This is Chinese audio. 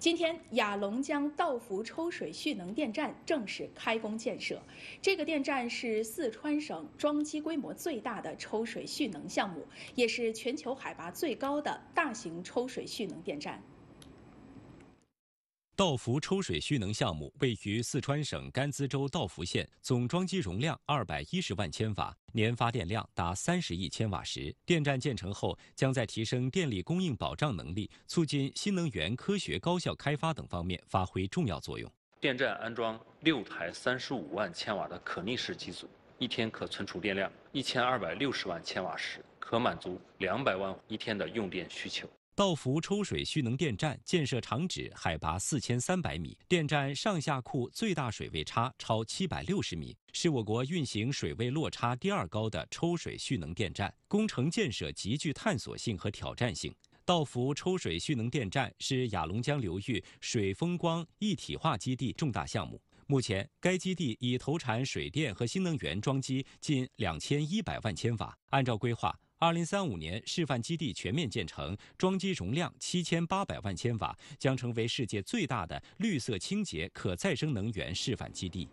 今天，雅砻江道孚抽水蓄能电站正式开工建设。这个电站是四川省装机规模最大的抽水蓄能项目，也是全球海拔最高的大型抽水蓄能电站。道孚抽水蓄能项目位于四川省甘孜州道孚县，总装机容量二百一十万千瓦，年发电量达三十亿千瓦时。电站建成后，将在提升电力供应保障能力、促进新能源科学高效开发等方面发挥重要作用。电站安装六台三十五万千瓦的可逆式机组，一天可存储电量一千二百六十万千瓦时，可满足两百万一天的用电需求。道孚抽水蓄能电站建设长址海拔四千三百米，电站上下库最大水位差超七百六十米，是我国运行水位落差第二高的抽水蓄能电站，工程建设极具探索性和挑战性。道孚抽水蓄能电站是雅砻江流域水风光一体化基地重大项目，目前该基地已投产水电和新能源装机近两千一百万千瓦。按照规划。二零三五年示范基地全面建成，装机容量七千八百万千瓦，将成为世界最大的绿色清洁可再生能源示范基地。